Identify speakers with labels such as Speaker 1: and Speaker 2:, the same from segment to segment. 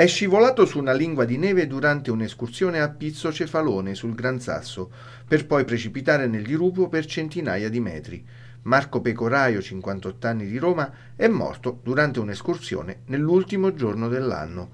Speaker 1: È scivolato su una lingua di neve durante un'escursione a Pizzo Cefalone sul Gran Sasso, per poi precipitare nel dirupo per centinaia di metri. Marco Pecoraio, 58 anni di Roma, è morto durante un'escursione nell'ultimo giorno dell'anno.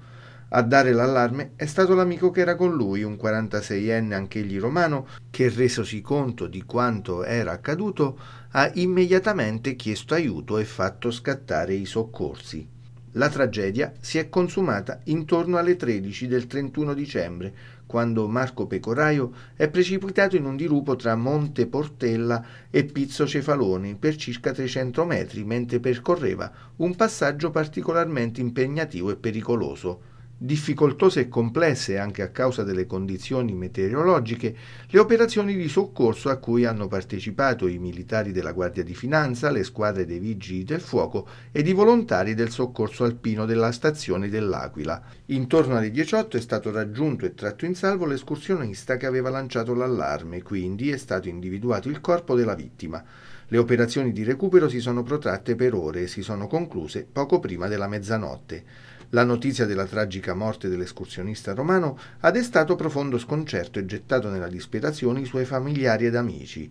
Speaker 1: A dare l'allarme è stato l'amico che era con lui, un 46enne anch'egli romano, che resosi conto di quanto era accaduto, ha immediatamente chiesto aiuto e fatto scattare i soccorsi. La tragedia si è consumata intorno alle 13 del 31 dicembre, quando Marco Pecoraio è precipitato in un dirupo tra Monte Portella e Pizzo Cefaloni per circa 300 metri mentre percorreva un passaggio particolarmente impegnativo e pericoloso difficoltose e complesse anche a causa delle condizioni meteorologiche, le operazioni di soccorso a cui hanno partecipato i militari della Guardia di Finanza, le squadre dei Vigili del Fuoco ed i volontari del soccorso alpino della stazione dell'Aquila. Intorno alle 18 è stato raggiunto e tratto in salvo l'escursionista che aveva lanciato l'allarme, quindi è stato individuato il corpo della vittima. Le operazioni di recupero si sono protratte per ore e si sono concluse poco prima della mezzanotte. La notizia della tragica morte dell'escursionista romano ha destato profondo sconcerto e gettato nella disperazione i suoi familiari ed amici.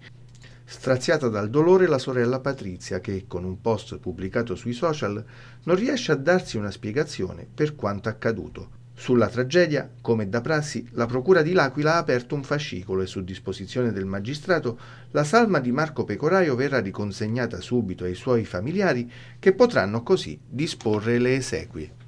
Speaker 1: Straziata dal dolore la sorella Patrizia che, con un post pubblicato sui social, non riesce a darsi una spiegazione per quanto accaduto. Sulla tragedia, come da prassi, la Procura di L'Aquila ha aperto un fascicolo e su disposizione del magistrato la salma di Marco Pecoraio verrà riconsegnata subito ai suoi familiari che potranno così disporre le esequie.